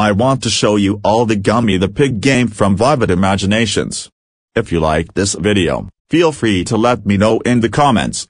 I want to show you all the Gummy the Pig game from Vivid Imaginations. If you like this video, feel free to let me know in the comments.